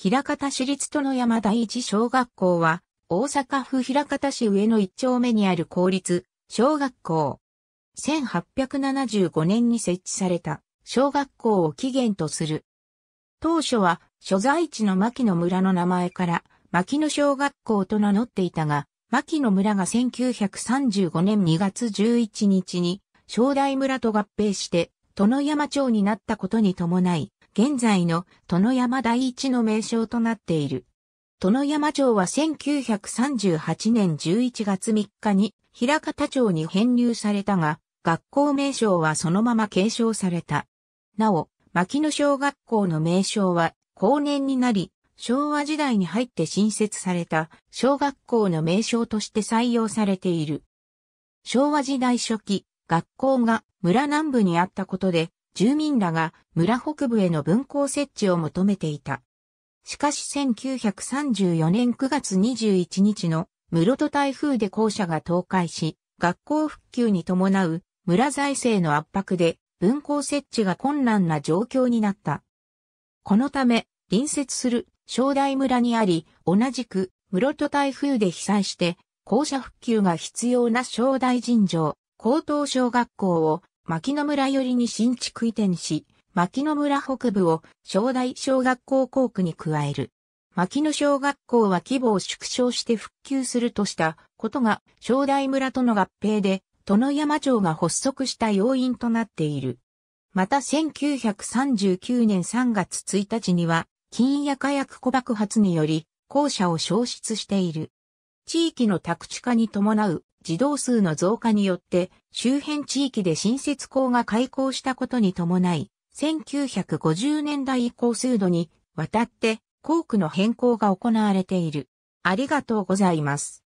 平方市立殿山第一小学校は、大阪府平方市上の一丁目にある公立小学校。1875年に設置された小学校を起源とする。当初は所在地の牧野村の名前から牧野小学校と名乗っていたが、牧野村が1935年2月11日に正代村と合併して、殿山町になったことに伴い、現在の殿山第一の名称となっている。殿山城は1938年11月3日に平方町に編入されたが、学校名称はそのまま継承された。なお、牧野小学校の名称は後年になり、昭和時代に入って新設された小学校の名称として採用されている。昭和時代初期、学校が村南部にあったことで、住民らが村北部への分校設置を求めていた。しかし1934年9月21日の室戸台風で校舎が倒壊し、学校復旧に伴う村財政の圧迫で分校設置が困難な状況になった。このため、隣接する正代村にあり、同じく室戸台風で被災して、校舎復旧が必要な正代尋常高等小学校を牧野村寄りに新築移転し、牧野村北部を正大小学校校区に加える。牧野小学校は規模を縮小して復旧するとしたことが正大村との合併で、殿山町が発足した要因となっている。また1939年3月1日には、金や火薬小爆発により、校舎を消失している。地域の宅地化に伴う児童数の増加によって周辺地域で新設校が開校したことに伴い、1950年代以降数度にわたって校区の変更が行われている。ありがとうございます。